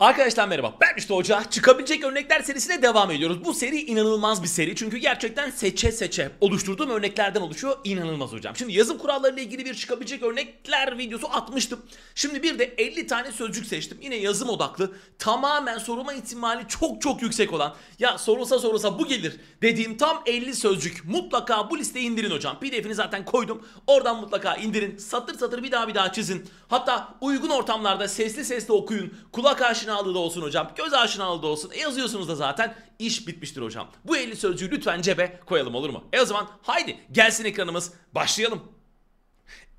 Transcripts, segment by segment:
Arkadaşlar merhaba ben işte hoca çıkabilecek örnekler serisine devam ediyoruz. Bu seri inanılmaz bir seri çünkü gerçekten seçe seçe oluşturduğum örneklerden oluşuyor inanılmaz hocam. Şimdi yazım kurallarıyla ilgili bir çıkabilecek örnekler videosu atmıştım. Şimdi bir de 50 tane sözcük seçtim yine yazım odaklı tamamen soruma ihtimali çok çok yüksek olan ya sorulsa sorulsa bu gelir dediğim tam 50 sözcük mutlaka bu listeye indirin hocam. PDF'ini zaten koydum oradan mutlaka indirin satır satır bir daha bir daha çizin. Hatta uygun ortamlarda sesli sesli okuyun kulak aşina aşinalığı da olsun hocam. Göz aşinalığı da olsun. E, yazıyorsunuz da zaten iş bitmiştir hocam. Bu 50 sözcüğü lütfen cebe koyalım olur mu? E o zaman haydi gelsin ekranımız başlayalım.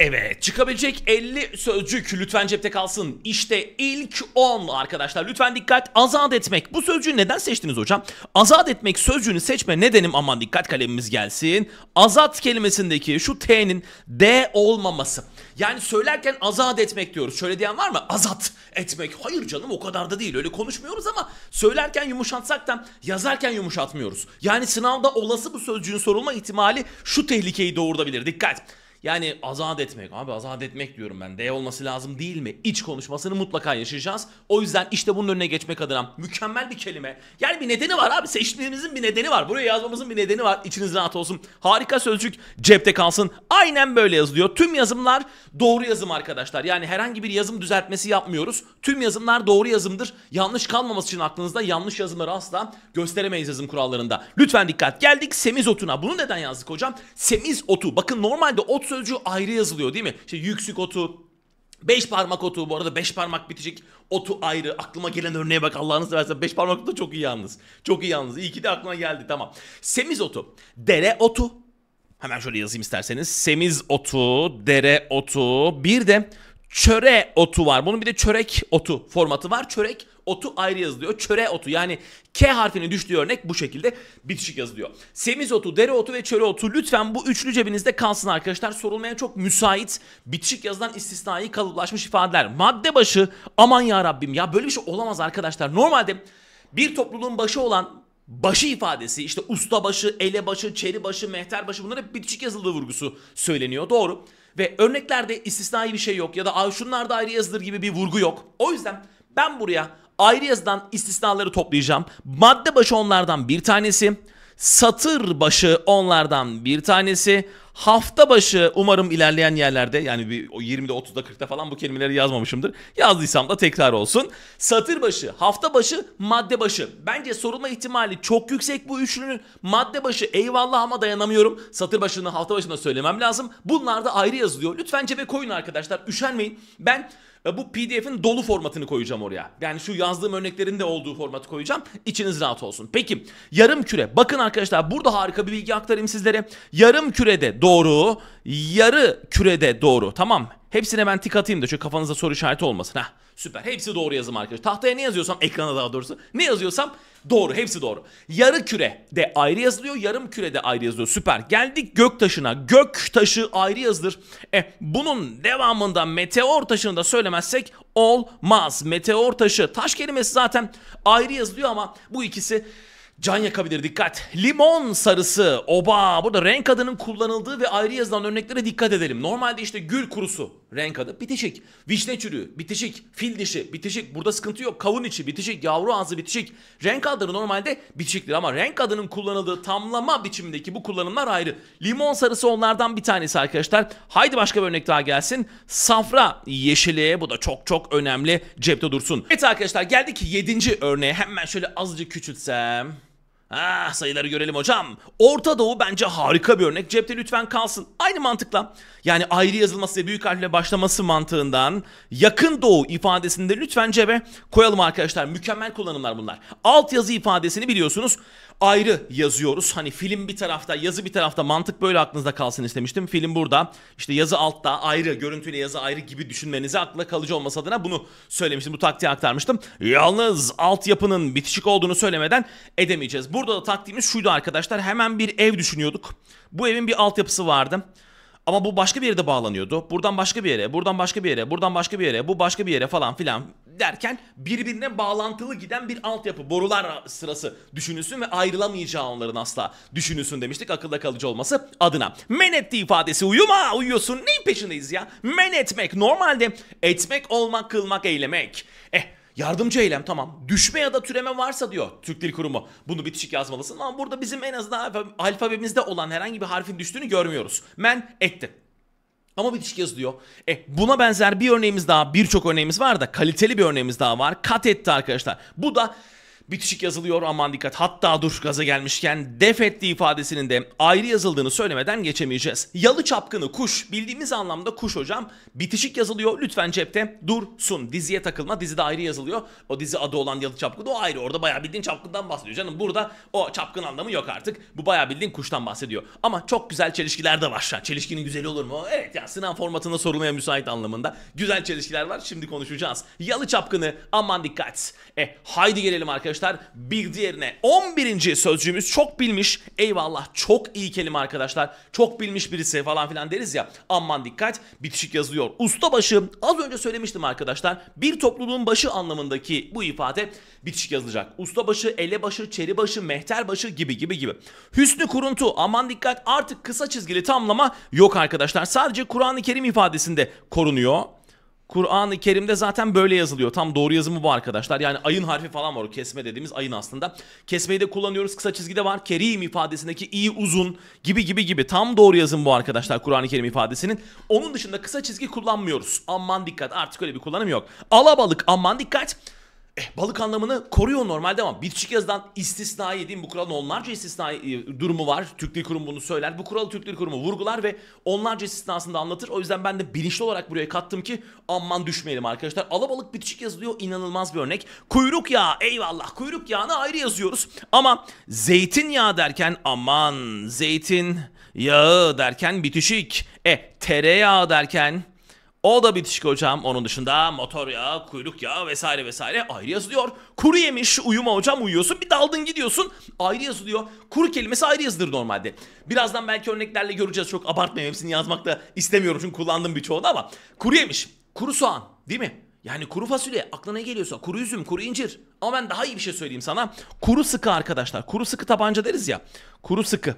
Evet çıkabilecek 50 sözcük lütfen cepte kalsın. İşte ilk 10 arkadaşlar lütfen dikkat azat etmek. Bu sözcüğü neden seçtiniz hocam? Azat etmek sözcüğünü seçme nedenim aman dikkat kalemimiz gelsin. Azat kelimesindeki şu T'nin D olmaması. Yani söylerken azat etmek diyoruz. Şöyle diyen var mı? Azat etmek. Hayır canım o kadar da değil öyle konuşmuyoruz ama söylerken yumuşatsak da yazarken yumuşatmıyoruz. Yani sınavda olası bu sözcüğün sorulma ihtimali şu tehlikeyi doğurabilir dikkat. Yani azat etmek abi azat etmek diyorum ben. D olması lazım değil mi? İç konuşmasını mutlaka yaşayacağız. O yüzden işte bunun önüne geçmek adına mükemmel bir kelime. Yani bir nedeni var abi seçtiğimizin bir nedeni var. Buraya yazmamızın bir nedeni var. İçiniz rahat olsun. Harika sözcük cepte kalsın. Aynen böyle yazılıyor. Tüm yazımlar doğru yazım arkadaşlar. Yani herhangi bir yazım düzeltmesi yapmıyoruz. Tüm yazımlar doğru yazımdır. Yanlış kalmaması için aklınızda yanlış yazımları asla gösteremeyiz yazım kurallarında. Lütfen dikkat. Geldik semiz otuna. Bunu neden yazdık hocam? Semiz otu. Bakın normalde ot sözcüğü ayrı yazılıyor değil mi? İşte yüksük otu, Beş parmak otu bu arada beş parmak bitecek otu ayrı. Aklıma gelen örneğe bak Allah'ını seversen. Beş parmak otu da çok iyi yalnız. Çok iyi yalnız. İyi ki de aklına geldi tamam. Semiz otu. Dere otu. Hemen şöyle yazayım isterseniz. Semiz otu, dere otu. Bir de çöre otu var. Bunun bir de çörek otu formatı var. Çörek otu ayrı yazılıyor. Çöre otu yani K harfini düştüğü örnek bu şekilde bitişik yazılıyor. Semiz otu, dere otu ve çöre otu lütfen bu üçlü cebinizde kalsın arkadaşlar. Sorulmaya çok müsait bitişik yazılan istisnai kalıplaşmış ifadeler. Madde başı aman ya Rabbim ya böyle bir şey olamaz arkadaşlar. Normalde bir topluluğun başı olan başı ifadesi işte usta başı, ele ustabaşı, elebaşı, çeribaşı, mehterbaşı bunlar hep bitişik yazıldığı vurgusu söyleniyor. Doğru. Ve örneklerde istisnai bir şey yok ya da şunlar da ayrı yazılır gibi bir vurgu yok. O yüzden ben buraya ayrı yazıdan istisnaları toplayacağım. Madde başı onlardan bir tanesi. Satır başı onlardan bir tanesi. Hafta başı umarım ilerleyen yerlerde yani bir 20'de 30'da 40'da falan bu kelimeleri yazmamışımdır. Yazdıysam da tekrar olsun. Satır başı, hafta başı, madde başı. Bence sorulma ihtimali çok yüksek bu üçlünün. Madde başı eyvallah ama dayanamıyorum. Satır başını hafta başına söylemem lazım. Bunlar da ayrı yazılıyor. Lütfen cebe koyun arkadaşlar. Üşenmeyin. Ben bu PDF'in dolu formatını koyacağım oraya. Yani şu yazdığım örneklerin de olduğu formatı koyacağım. İçiniz rahat olsun. Peki yarım küre. Bakın arkadaşlar burada harika bir bilgi aktarayım sizlere. Yarım kürede doğru, yarı kürede doğru. Tamam. Hepsine ben tik atayım da şu kafanızda soru işareti olmasın. Heh. Süper. Hepsi doğru yazım arkadaşlar. Tahtaya ne yazıyorsam ekrana daha doğrusu ne yazıyorsam doğru. Hepsi doğru. Yarı küre de ayrı yazılıyor. Yarım küre de ayrı yazılıyor. Süper. Geldik gök taşına. Gök taşı ayrı yazılır. E bunun devamında meteor taşını da söylemezsek olmaz. Meteor taşı. Taş kelimesi zaten ayrı yazılıyor ama bu ikisi can yakabilir dikkat. Limon sarısı, oba. Burada renk adının kullanıldığı ve ayrı yazılan örneklere dikkat edelim. Normalde işte gül kurusu renk adı bitişik. Vişne çürüğü bitişik. Fil dişi bitişik. Burada sıkıntı yok. Kavun içi bitişik. Yavru ağzı bitişik. Renk adları normalde bitişiktir ama renk adının kullanıldığı tamlama biçimindeki bu kullanımlar ayrı. Limon sarısı onlardan bir tanesi arkadaşlar. Haydi başka bir örnek daha gelsin. Safra yeşili bu da çok çok önemli. Cepte dursun. Evet arkadaşlar geldik 7. örneğe. Hemen şöyle azıcık küçültsem. Ah sayıları görelim hocam. Orta Doğu bence harika bir örnek. Cepte lütfen kalsın. Aynı mantıkla yani ayrı yazılması ve büyük harfle başlaması mantığından yakın doğu ifadesinde lütfen cebe koyalım arkadaşlar. Mükemmel kullanımlar bunlar. Alt yazı ifadesini biliyorsunuz ayrı yazıyoruz. Hani film bir tarafta, yazı bir tarafta mantık böyle aklınızda kalsın istemiştim. Film burada. İşte yazı altta ayrı, görüntüyle yazı ayrı gibi düşünmenizi akla kalıcı olması adına bunu söylemiştim. Bu taktiği aktarmıştım. Yalnız altyapının bitişik olduğunu söylemeden edemeyeceğiz. Burada da taktiğimiz şuydu arkadaşlar. Hemen bir ev düşünüyorduk. Bu evin bir altyapısı vardı. Ama bu başka bir yere de bağlanıyordu. Buradan başka bir yere, buradan başka bir yere, buradan başka bir yere, bu başka bir yere falan filan derken birbirine bağlantılı giden bir altyapı, borular sırası düşünülsün ve ayrılamayacağı onların asla düşünülsün demiştik akılda kalıcı olması adına. Men etti ifadesi uyuma uyuyorsun neyin peşindeyiz ya? Men etmek normalde etmek olmak kılmak eylemek. Eh Yardımcı eylem tamam. Düşme ya da türeme varsa diyor Türk Dil Kurumu. Bunu bitişik yazmalısın ama burada bizim en azından alfabemizde olan herhangi bir harfin düştüğünü görmüyoruz. Men etti. Ama bitişik yazılıyor. E, buna benzer bir örneğimiz daha birçok örneğimiz var da kaliteli bir örneğimiz daha var. Kat etti arkadaşlar. Bu da bitişik yazılıyor aman dikkat hatta dur gaza gelmişken def etti ifadesinin de ayrı yazıldığını söylemeden geçemeyeceğiz. Yalı çapkını kuş bildiğimiz anlamda kuş hocam bitişik yazılıyor lütfen cepte dursun diziye takılma dizide ayrı yazılıyor. O dizi adı olan yalı çapkını o ayrı orada bayağı bildiğin çapkından bahsediyor canım burada o çapkın anlamı yok artık bu bayağı bildiğin kuştan bahsediyor. Ama çok güzel çelişkiler de var şu çelişkinin güzeli olur mu? Evet ya yani sınav formatında sorulmaya müsait anlamında güzel çelişkiler var şimdi konuşacağız. Yalı çapkını aman dikkat. E haydi gelelim arkadaşlar arkadaşlar bir diğerine. 11. sözcüğümüz çok bilmiş. Eyvallah çok iyi kelime arkadaşlar. Çok bilmiş birisi falan filan deriz ya. Aman dikkat bitişik yazılıyor. Ustabaşı az önce söylemiştim arkadaşlar. Bir topluluğun başı anlamındaki bu ifade bitişik yazılacak. Ustabaşı, elebaşı, çeribaşı, mehterbaşı gibi gibi gibi. Hüsnü kuruntu aman dikkat artık kısa çizgili tamlama yok arkadaşlar. Sadece Kur'an-ı Kerim ifadesinde korunuyor. Kur'an-ı Kerim'de zaten böyle yazılıyor. Tam doğru yazımı bu arkadaşlar. Yani ayın harfi falan var o kesme dediğimiz ayın aslında. Kesmeyi de kullanıyoruz. Kısa çizgide var. Kerim ifadesindeki iyi uzun gibi gibi gibi. Tam doğru yazım bu arkadaşlar Kur'an-ı Kerim ifadesinin. Onun dışında kısa çizgi kullanmıyoruz. Aman dikkat artık öyle bir kullanım yok. Alabalık aman dikkat eh, balık anlamını koruyor normalde ama bitişik yazıdan istisnai değil Bu kuralın onlarca istisnai e, durumu var. Türk Dil Kurumu bunu söyler. Bu kuralı Türk Dil Kurumu vurgular ve onlarca istisnasını da anlatır. O yüzden ben de bilinçli olarak buraya kattım ki aman düşmeyelim arkadaşlar. Alabalık bitişik yazılıyor inanılmaz bir örnek. Kuyruk yağı eyvallah kuyruk yağını ayrı yazıyoruz. Ama zeytinyağı derken aman zeytin yağı derken bitişik. E tereyağı derken o da bitişik hocam. Onun dışında motor yağı, kuyruk yağı vesaire vesaire ayrı yazılıyor. Kuru yemiş, uyuma hocam uyuyorsun. Bir daldın gidiyorsun ayrı yazılıyor. Kuru kelimesi ayrı yazılır normalde. Birazdan belki örneklerle göreceğiz. Çok abartmayayım hepsini yazmak da istemiyorum çünkü kullandım birçoğunu ama. Kuru yemiş, kuru soğan değil mi? Yani kuru fasulye aklına ne geliyorsa kuru üzüm, kuru incir. Ama ben daha iyi bir şey söyleyeyim sana. Kuru sıkı arkadaşlar. Kuru sıkı tabanca deriz ya. Kuru sıkı.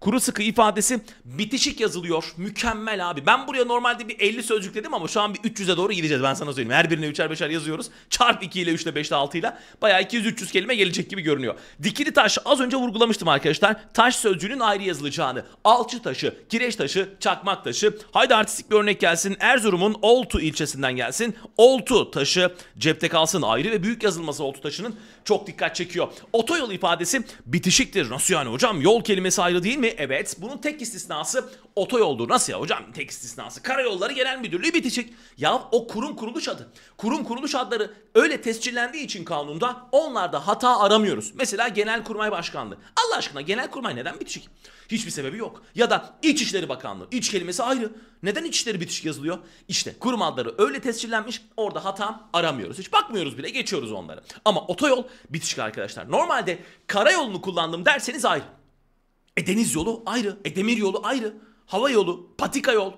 Kuru sıkı ifadesi bitişik yazılıyor. Mükemmel abi. Ben buraya normalde bir 50 sözcük dedim ama şu an bir 300'e doğru gideceğiz ben sana söyleyeyim. Her birine 3'er 5'er yazıyoruz. Çarp 2 ile 3 ile 5 ile 6 ile bayağı 200-300 kelime gelecek gibi görünüyor. Dikili taş az önce vurgulamıştım arkadaşlar. Taş sözcüğünün ayrı yazılacağını. Alçı taşı, kireç taşı, çakmak taşı. Haydi artistik bir örnek gelsin. Erzurum'un Oltu ilçesinden gelsin. Oltu taşı cepte kalsın ayrı ve büyük yazılması Oltu taşının çok dikkat çekiyor. Otoyol ifadesi bitişiktir. Nasıl yani hocam? Yol kelimesi ayrı değil mi? mi? Evet. Bunun tek istisnası otoyoldur. Nasıl ya hocam? Tek istisnası. Karayolları Genel Müdürlüğü bitecek. Ya o kurum kuruluş adı. Kurum kuruluş adları öyle tescillendiği için kanunda onlarda hata aramıyoruz. Mesela genel kurmay Başkanlığı. Allah aşkına genel kurmay neden bitişik? Hiçbir sebebi yok. Ya da İçişleri Bakanlığı. İç kelimesi ayrı. Neden İçişleri bitişik yazılıyor? İşte kurum adları öyle tescillenmiş. Orada hata aramıyoruz. Hiç bakmıyoruz bile geçiyoruz onları. Ama otoyol bitişik arkadaşlar. Normalde karayolunu kullandım derseniz ayrı. E deniz yolu ayrı, e demir yolu ayrı, hava yolu, patika yol,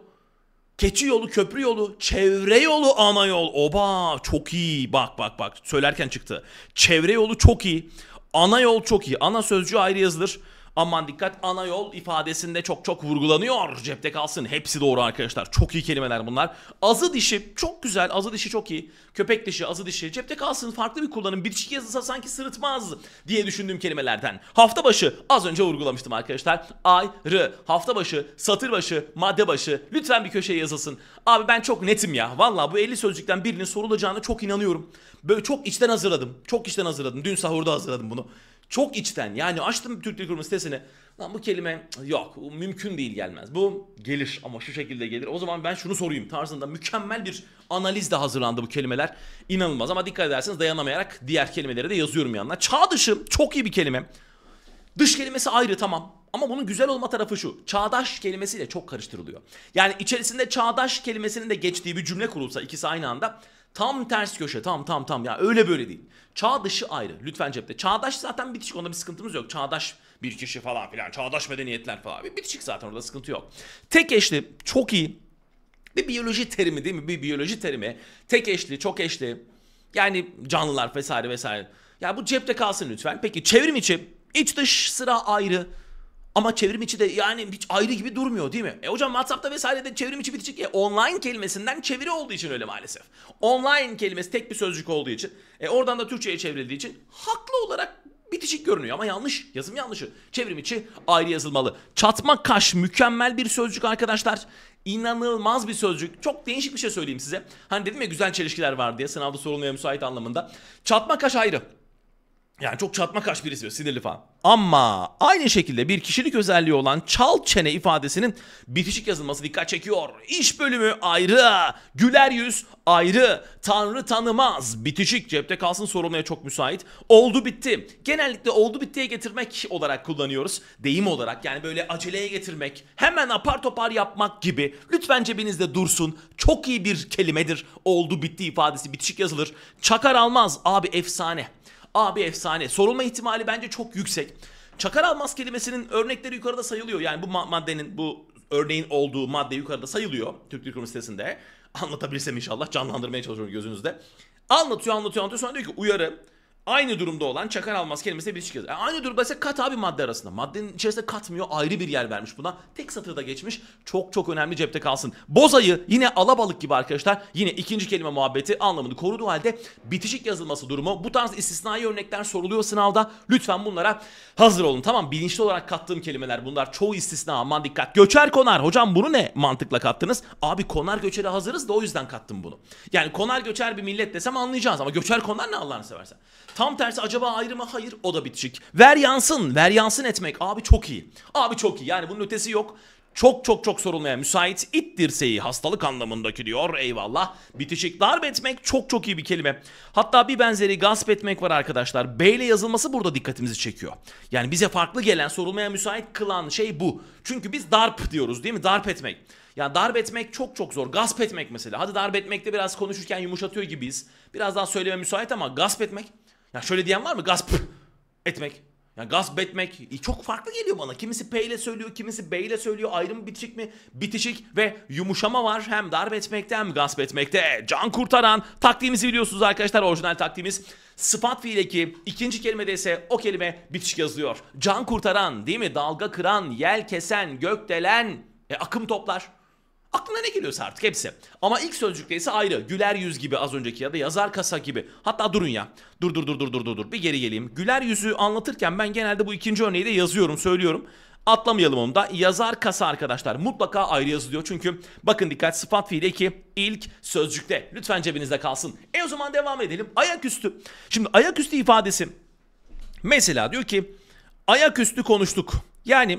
keçi yolu, köprü yolu, çevre yolu, ana yol. Oba çok iyi. Bak bak bak söylerken çıktı. Çevre yolu çok iyi. Ana yol çok iyi. Ana sözcüğü ayrı yazılır aman dikkat ana yol ifadesinde çok çok vurgulanıyor. Cepte kalsın. Hepsi doğru arkadaşlar. Çok iyi kelimeler bunlar. Azı dişi çok güzel. Azı dişi çok iyi. Köpek dişi, azı dişi. Cepte kalsın. Farklı bir kullanım. Bir Bitişik yazılsa sanki sırıtmaz diye düşündüğüm kelimelerden. Hafta başı az önce vurgulamıştım arkadaşlar. Ayrı. Hafta başı, satır başı, madde başı. Lütfen bir köşeye yazılsın. Abi ben çok netim ya. Valla bu 50 sözcükten birinin sorulacağına çok inanıyorum. Böyle çok içten hazırladım. Çok içten hazırladım. Dün sahurda hazırladım bunu. Çok içten yani açtım Türk Dil Kurumu sitesini. Lan bu kelime yok mümkün değil gelmez. Bu gelir ama şu şekilde gelir. O zaman ben şunu sorayım tarzında mükemmel bir analizle hazırlandı bu kelimeler. İnanılmaz ama dikkat ederseniz dayanamayarak diğer kelimeleri de yazıyorum yanına. Çağ dışı çok iyi bir kelime. Dış kelimesi ayrı tamam. Ama bunun güzel olma tarafı şu. Çağdaş kelimesiyle çok karıştırılıyor. Yani içerisinde çağdaş kelimesinin de geçtiği bir cümle kurulsa ikisi aynı anda Tam ters köşe tam tam tam ya öyle böyle değil. Çağ dışı ayrı lütfen cepte. Çağdaş zaten bitişik onda bir sıkıntımız yok. Çağdaş bir kişi falan filan çağdaş medeniyetler falan bir bitişik zaten orada sıkıntı yok. Tek eşli çok iyi bir biyoloji terimi değil mi bir biyoloji terimi. Tek eşli çok eşli yani canlılar vesaire vesaire. Ya bu cepte kalsın lütfen. Peki çevrim içi iç dış sıra ayrı. Ama çevrim içi de yani hiç ayrı gibi durmuyor değil mi? E hocam WhatsApp'ta vesaire de çevrim içi bitişik ya. E online kelimesinden çeviri olduğu için öyle maalesef. Online kelimesi tek bir sözcük olduğu için. E oradan da Türkçe'ye çevrildiği için haklı olarak bitişik görünüyor ama yanlış. Yazım yanlışı. Çevrim içi ayrı yazılmalı. Çatma kaş mükemmel bir sözcük arkadaşlar. İnanılmaz bir sözcük. Çok değişik bir şey söyleyeyim size. Hani dedim ya güzel çelişkiler var diye sınavda sorulmaya müsait anlamında. Çatma kaş ayrı. Yani çok çatma kaş birisi diyor sinirli falan. Ama aynı şekilde bir kişilik özelliği olan çal çene ifadesinin bitişik yazılması dikkat çekiyor. İş bölümü ayrı, güler yüz ayrı, tanrı tanımaz, bitişik cepte kalsın sorulmaya çok müsait. Oldu bitti. Genellikle oldu bittiye getirmek olarak kullanıyoruz. Deyim olarak yani böyle aceleye getirmek, hemen apar topar yapmak gibi. Lütfen cebinizde dursun. Çok iyi bir kelimedir. Oldu bitti ifadesi bitişik yazılır. Çakar almaz abi efsane. Ah, abi efsane. Sorulma ihtimali bence çok yüksek. Çakar almaz kelimesinin örnekleri yukarıda sayılıyor. Yani bu maddenin bu örneğin olduğu madde yukarıda sayılıyor. Türk Dil Kurumu sitesinde. Anlatabilirsem inşallah canlandırmaya çalışıyorum gözünüzde. Anlatıyor anlatıyor anlatıyor sonra diyor ki uyarı Aynı durumda olan çakan almaz kelimesi bir çıkıyor. Yani e, aynı durumda ise kat abi madde arasında. Maddenin içerisinde katmıyor ayrı bir yer vermiş buna. Tek satırda geçmiş. Çok çok önemli cepte kalsın. Bozayı yine alabalık gibi arkadaşlar. Yine ikinci kelime muhabbeti anlamını koruduğu halde bitişik yazılması durumu. Bu tarz istisnai örnekler soruluyor sınavda. Lütfen bunlara hazır olun. Tamam bilinçli olarak kattığım kelimeler bunlar. Çoğu istisna aman dikkat. Göçer konar. Hocam bunu ne mantıkla kattınız? Abi konar göçeri hazırız da o yüzden kattım bunu. Yani konar göçer bir millet desem anlayacağız ama göçer konar ne Allah'ını seversen. Tam tersi acaba ayrı Hayır o da bitişik. Ver yansın. Ver yansın etmek. Abi çok iyi. Abi çok iyi. Yani bunun ötesi yok. Çok çok çok sorulmaya müsait it dirseği hastalık anlamındaki diyor eyvallah. Bitişik darp etmek çok çok iyi bir kelime. Hatta bir benzeri gasp etmek var arkadaşlar. B ile yazılması burada dikkatimizi çekiyor. Yani bize farklı gelen sorulmaya müsait kılan şey bu. Çünkü biz darp diyoruz değil mi? Darp etmek. Yani darp etmek çok çok zor. Gasp etmek mesela. Hadi darp etmekte biraz konuşurken yumuşatıyor gibiyiz. Biraz daha söyleme müsait ama gasp etmek ya şöyle diyen var mı? Gasp etmek. Ya gasp etmek e, çok farklı geliyor bana. Kimisi P ile söylüyor, kimisi B ile söylüyor. Ayrım bitişik mi? Bitişik ve yumuşama var. Hem darp etmekte hem gasp etmekte. Can kurtaran taktiğimizi biliyorsunuz arkadaşlar. Orijinal taktiğimiz. Sıfat fiildeki ikinci kelimede ise o kelime bitişik yazılıyor. Can kurtaran değil mi? Dalga kıran, yel kesen, gökdelen, e, akım toplar. Aklına ne geliyorsa artık hepsi. Ama ilk sözcükte ise ayrı. Güler yüz gibi az önceki ya da yazar kasa gibi. Hatta durun ya. Dur dur dur dur dur dur. Bir geri geleyim. Güler yüzü anlatırken ben genelde bu ikinci örneği de yazıyorum, söylüyorum. Atlamayalım onu da. Yazar kasa arkadaşlar mutlaka ayrı yazılıyor. Çünkü bakın dikkat sıfat fiil eki ilk sözcükte. Lütfen cebinizde kalsın. E o zaman devam edelim. Ayaküstü. Şimdi ayaküstü ifadesi. Mesela diyor ki ayaküstü konuştuk. Yani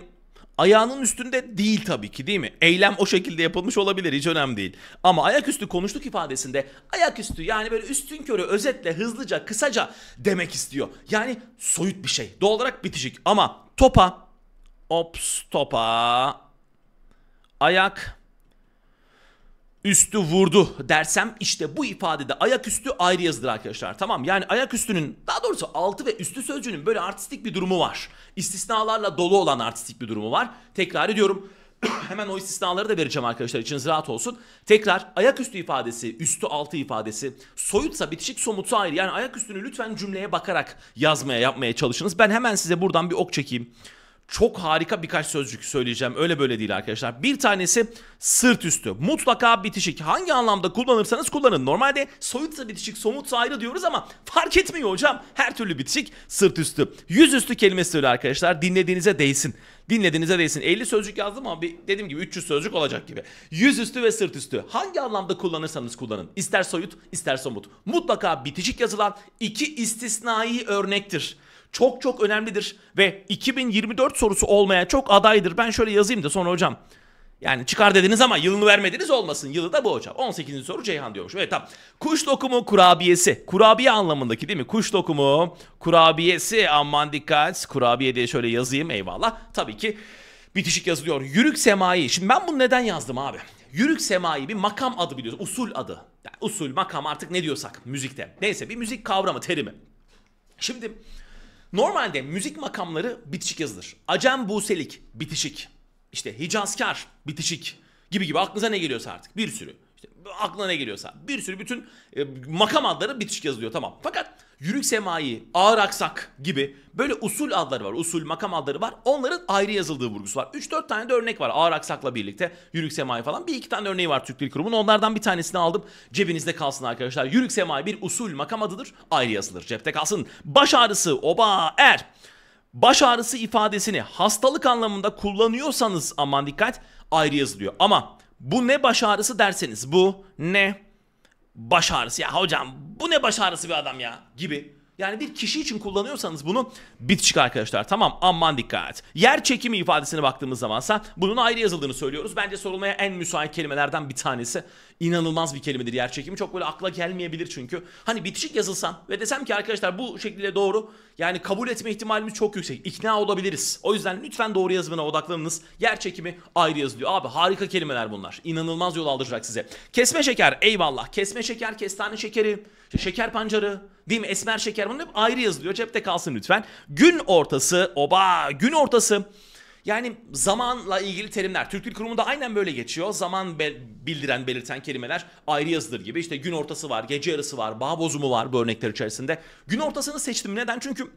Ayağının üstünde değil tabii ki değil mi? Eylem o şekilde yapılmış olabilir hiç önemli değil. Ama ayaküstü konuştuk ifadesinde ayaküstü yani böyle üstün körü özetle hızlıca kısaca demek istiyor. Yani soyut bir şey. Doğal olarak bitişik ama topa ops topa ayak üstü vurdu dersem işte bu ifadede ayaküstü ayrı yazılır arkadaşlar. Tamam yani ayaküstünün daha doğrusu altı ve üstü sözcüğünün böyle artistik bir durumu var. İstisnalarla dolu olan artistik bir durumu var. Tekrar ediyorum. Hemen o istisnaları da vereceğim arkadaşlar içiniz rahat olsun. Tekrar ayaküstü ifadesi, üstü altı ifadesi, soyutsa bitişik somutu ayrı. Yani ayaküstünü lütfen cümleye bakarak yazmaya yapmaya çalışınız. Ben hemen size buradan bir ok çekeyim çok harika birkaç sözcük söyleyeceğim. Öyle böyle değil arkadaşlar. Bir tanesi sırt üstü. Mutlaka bitişik. Hangi anlamda kullanırsanız kullanın. Normalde soyutsa bitişik, somutsa ayrı diyoruz ama fark etmiyor hocam. Her türlü bitişik sırt üstü. Yüz üstü kelimesi öyle arkadaşlar. Dinlediğinize değsin. Dinlediğinize değsin. 50 sözcük yazdım ama dediğim gibi 300 sözcük olacak gibi. Yüz üstü ve sırt üstü. Hangi anlamda kullanırsanız kullanın. İster soyut, ister somut. Mutlaka bitişik yazılan iki istisnai örnektir çok çok önemlidir ve 2024 sorusu olmaya çok adaydır. Ben şöyle yazayım da sonra hocam yani çıkar dediniz ama yılını vermediniz olmasın. Yılı da bu hocam. 18. soru Ceyhan diyormuş. Evet tamam. Kuş dokumu kurabiyesi. Kurabiye anlamındaki değil mi? Kuş dokumu kurabiyesi. Aman dikkat. Kurabiye diye şöyle yazayım. Eyvallah. Tabii ki bitişik yazılıyor. Yürük semai. Şimdi ben bunu neden yazdım abi? Yürük semai bir makam adı biliyorsun. Usul adı. Yani usul, makam artık ne diyorsak müzikte. Neyse bir müzik kavramı, terimi. Şimdi Normalde müzik makamları bitişik yazılır. Acem Buselik bitişik. İşte Hicazkar bitişik gibi gibi aklınıza ne geliyorsa artık bir sürü. İşte aklına ne geliyorsa bir sürü bütün e, makam adları bitişik yazılıyor tamam. Fakat Yürük semayı, Ağır Aksak gibi böyle usul adları var. Usul, makam adları var. Onların ayrı yazıldığı vurgusu var. 3-4 tane de örnek var. Ağır Aksak'la birlikte Yürük semayı falan. Bir iki tane örneği var Türk Dil Kurumu'nun. Onlardan bir tanesini aldım. Cebinizde kalsın arkadaşlar. Yürük semayı bir usul makam adıdır. Ayrı yazılır. Cepte kalsın. Baş ağrısı, oba, er. Baş ağrısı ifadesini hastalık anlamında kullanıyorsanız aman dikkat ayrı yazılıyor. Ama bu ne baş ağrısı derseniz bu ne baş ağrısı ya hocam bu ne baş ağrısı bir adam ya gibi. Yani bir kişi için kullanıyorsanız bunu bitişik arkadaşlar tamam aman dikkat. Yer çekimi ifadesine baktığımız zamansa bunun ayrı yazıldığını söylüyoruz. Bence sorulmaya en müsait kelimelerden bir tanesi inanılmaz bir kelimedir yer çekimi. Çok böyle akla gelmeyebilir çünkü. Hani bitişik yazılsan ve desem ki arkadaşlar bu şekilde doğru yani kabul etme ihtimalimiz çok yüksek. İkna olabiliriz. O yüzden lütfen doğru yazımına odaklanınız. Yer çekimi ayrı yazılıyor. Abi harika kelimeler bunlar. İnanılmaz yol aldıracak size. Kesme şeker eyvallah. Kesme şeker, kestane şekeri, şeker pancarı, değil mi? Esmer şeker bunun hep ayrı yazılıyor. Cepte kalsın lütfen. Gün ortası, oba gün ortası yani zamanla ilgili terimler. Türk Dil Kurumu'nda aynen böyle geçiyor. Zaman be- bildiren, belirten kelimeler ayrı yazılır gibi. İşte gün ortası var, gece yarısı var, bağ bozumu var bu örnekler içerisinde. Gün ortasını seçtim. Neden? Çünkü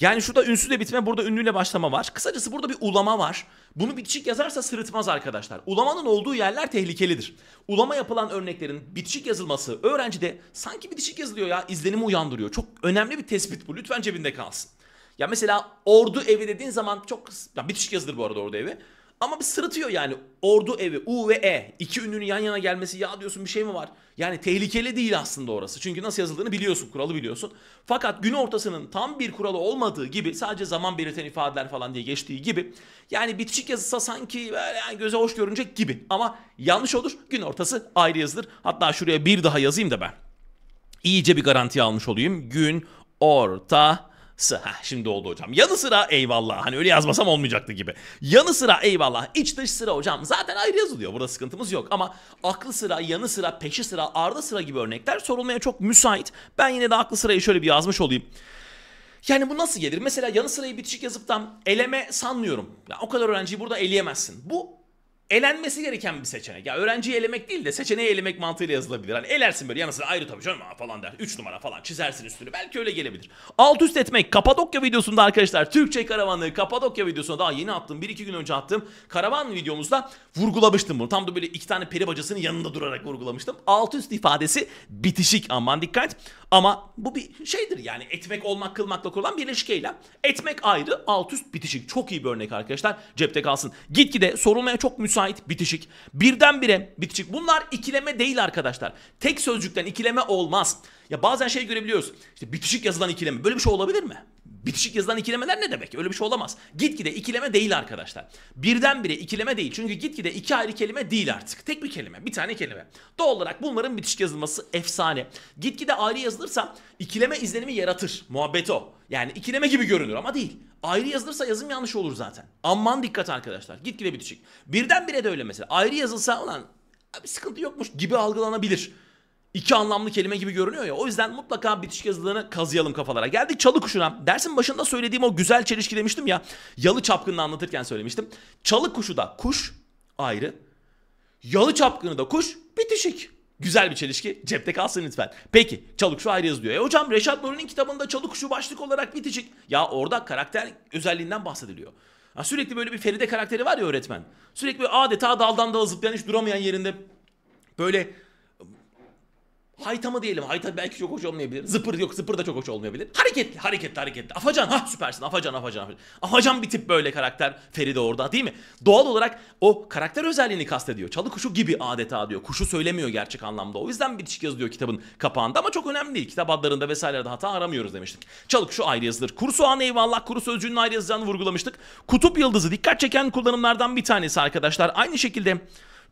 yani şurada ünsüzle bitme, burada ünlüyle başlama var. Kısacası burada bir ulama var. Bunu bitişik yazarsa sırıtmaz arkadaşlar. Ulamanın olduğu yerler tehlikelidir. Ulama yapılan örneklerin bitişik yazılması öğrencide sanki bitişik yazılıyor ya izlenimi uyandırıyor. Çok önemli bir tespit bu. Lütfen cebinde kalsın. Ya mesela ordu evi dediğin zaman çok ya bitişik yazılır bu arada ordu evi. Ama bir sırıtıyor yani ordu evi U ve E iki ünlünün yan yana gelmesi ya diyorsun bir şey mi var? Yani tehlikeli değil aslında orası. Çünkü nasıl yazıldığını biliyorsun, kuralı biliyorsun. Fakat gün ortasının tam bir kuralı olmadığı gibi sadece zaman belirten ifadeler falan diye geçtiği gibi yani bitişik yazılsa sanki böyle yani göze hoş görünecek gibi ama yanlış olur. Gün ortası ayrı yazılır. Hatta şuraya bir daha yazayım da ben. İyice bir garanti almış olayım. Gün orta sı heh, şimdi oldu hocam. Yanı sıra eyvallah hani öyle yazmasam olmayacaktı gibi. Yanı sıra eyvallah İç dış sıra hocam zaten ayrı yazılıyor burada sıkıntımız yok. Ama aklı sıra yanı sıra peşi sıra ardı sıra gibi örnekler sorulmaya çok müsait. Ben yine de aklı sırayı şöyle bir yazmış olayım. Yani bu nasıl gelir? Mesela yanı sırayı bitişik yazıp tam eleme sanmıyorum. Ya o kadar öğrenciyi burada eleyemezsin. Bu elenmesi gereken bir seçenek. Ya öğrenciyi elemek değil de seçeneği elemek mantığıyla yazılabilir. Hani elersin böyle yanısına ayrı tabii canım falan der. 3 numara falan çizersin üstünü. Belki öyle gelebilir. Alt üst etmek Kapadokya videosunda arkadaşlar. Türkçe karavanı Kapadokya videosunda daha yeni attım. 1-2 gün önce attım. Karavan videomuzda vurgulamıştım bunu. Tam da böyle iki tane peri bacasının yanında durarak vurgulamıştım. Alt üst ifadesi bitişik aman dikkat. Ama bu bir şeydir yani etmek olmak kılmakla kurulan birleşik eylem. Etmek ayrı alt üst bitişik. Çok iyi bir örnek arkadaşlar. Cepte kalsın. Gitgide sorulmaya çok müsait bitişik. Birdenbire bitişik. Bunlar ikileme değil arkadaşlar. Tek sözcükten ikileme olmaz. Ya bazen şey görebiliyoruz. İşte bitişik yazılan ikileme. Böyle bir şey olabilir mi? Bitişik yazılan ikilemeler ne demek? Öyle bir şey olamaz. Gitgide ikileme değil arkadaşlar. Birdenbire ikileme değil. Çünkü gitgide iki ayrı kelime değil artık. Tek bir kelime. Bir tane kelime. Doğal olarak bunların bitişik yazılması efsane. Gitgide ayrı yazılırsa ikileme izlenimi yaratır. Muhabbet o. Yani ikileme gibi görünür ama değil. Ayrı yazılırsa yazım yanlış olur zaten. Aman dikkat arkadaşlar. Gitgide bitişik. Birdenbire de öyle mesela. Ayrı yazılsa olan bir sıkıntı yokmuş gibi algılanabilir iki anlamlı kelime gibi görünüyor ya. O yüzden mutlaka bitişik yazılığını kazıyalım kafalara. Geldik çalı kuşuna. Dersin başında söylediğim o güzel çelişki demiştim ya. Yalı çapkınını anlatırken söylemiştim. Çalı kuşu da kuş ayrı. Yalı çapkını da kuş bitişik. Güzel bir çelişki. Cepte kalsın lütfen. Peki çalı kuşu ayrı yazılıyor. E hocam Reşat Nuri'nin kitabında çalı kuşu başlık olarak bitişik. Ya orada karakter özelliğinden bahsediliyor. Ha, sürekli böyle bir Feride karakteri var ya öğretmen. Sürekli adeta daldan dala zıplayan hiç duramayan yerinde böyle Hayta mı diyelim? Hayta belki çok hoş olmayabilir. Zıpır yok zıpır da çok hoş olmayabilir. Hareketli hareketli hareketli. Afacan ha süpersin afacan afacan afacan. Afacan bir tip böyle karakter Feride orada değil mi? Doğal olarak o karakter özelliğini kastediyor. Çalı kuşu gibi adeta diyor. Kuşu söylemiyor gerçek anlamda. O yüzden bitişik yazıyor kitabın kapağında ama çok önemli değil. Kitap adlarında vesairede hata aramıyoruz demiştik. Çalı kuşu ayrı yazılır. Kuru an eyvallah kuru sözcüğünün ayrı yazacağını vurgulamıştık. Kutup yıldızı dikkat çeken kullanımlardan bir tanesi arkadaşlar. Aynı şekilde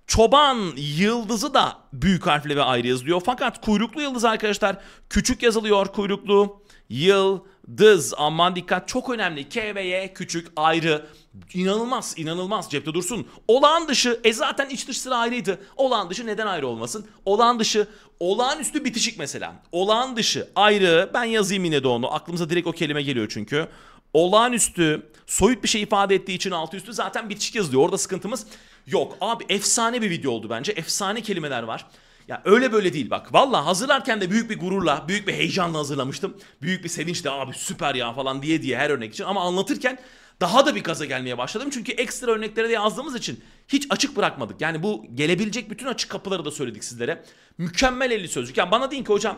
Çoban yıldızı da büyük harfle ve ayrı yazılıyor. Fakat kuyruklu yıldız arkadaşlar küçük yazılıyor kuyruklu yıldız. Aman dikkat çok önemli. K ve Y küçük ayrı. İnanılmaz inanılmaz cepte dursun. Olağan dışı e zaten iç dış sıra ayrıydı. Olağan dışı neden ayrı olmasın? Olağan dışı olağanüstü bitişik mesela. Olağan dışı ayrı ben yazayım yine de onu. Aklımıza direkt o kelime geliyor çünkü olağanüstü soyut bir şey ifade ettiği için altı üstü zaten bitişik yazılıyor. Orada sıkıntımız Yok abi efsane bir video oldu bence. Efsane kelimeler var. Ya öyle böyle değil bak. Valla hazırlarken de büyük bir gururla, büyük bir heyecanla hazırlamıştım. Büyük bir sevinçle abi süper ya falan diye diye her örnek için. Ama anlatırken daha da bir kaza gelmeye başladım. Çünkü ekstra örneklere de yazdığımız için hiç açık bırakmadık. Yani bu gelebilecek bütün açık kapıları da söyledik sizlere. Mükemmel 50 sözlük. Yani bana deyin ki hocam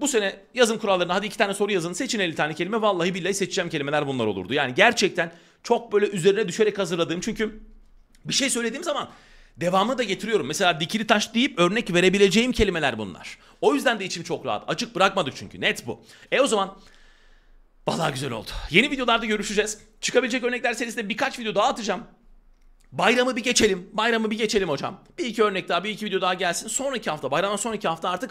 bu sene yazın kurallarına hadi iki tane soru yazın seçin 50 tane kelime. Vallahi billahi seçeceğim kelimeler bunlar olurdu. Yani gerçekten çok böyle üzerine düşerek hazırladığım çünkü bir şey söylediğim zaman devamı da getiriyorum. Mesela dikili taş deyip örnek verebileceğim kelimeler bunlar. O yüzden de içim çok rahat. Açık bırakmadık çünkü. Net bu. E o zaman Vallahi güzel oldu. Yeni videolarda görüşeceğiz. Çıkabilecek örnekler serisinde birkaç video daha atacağım. Bayramı bir geçelim. Bayramı bir geçelim hocam. Bir iki örnek daha, bir iki video daha gelsin. Sonraki hafta, bayramdan sonraki hafta artık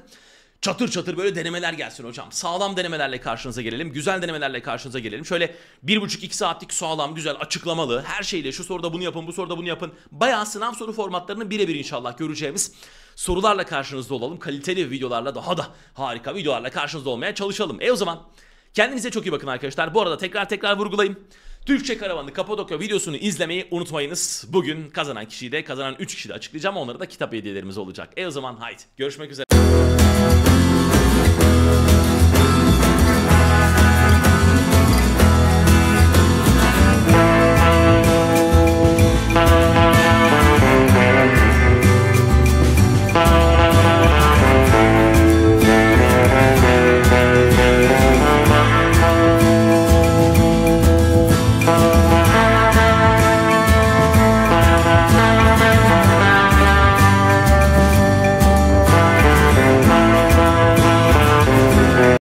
çatır çatır böyle denemeler gelsin hocam. Sağlam denemelerle karşınıza gelelim. Güzel denemelerle karşınıza gelelim. Şöyle 1,5-2 saatlik sağlam, güzel, açıklamalı. Her şeyle şu soruda bunu yapın, bu soruda bunu yapın. Bayağı sınav soru formatlarını birebir inşallah göreceğimiz sorularla karşınızda olalım. Kaliteli videolarla daha da harika videolarla karşınızda olmaya çalışalım. E o zaman kendinize çok iyi bakın arkadaşlar. Bu arada tekrar tekrar vurgulayayım. Türkçe Karavanı Kapadokya videosunu izlemeyi unutmayınız. Bugün kazanan kişiyi de kazanan 3 kişiyi de açıklayacağım. Onlara da kitap hediyelerimiz olacak. E o zaman haydi görüşmek üzere.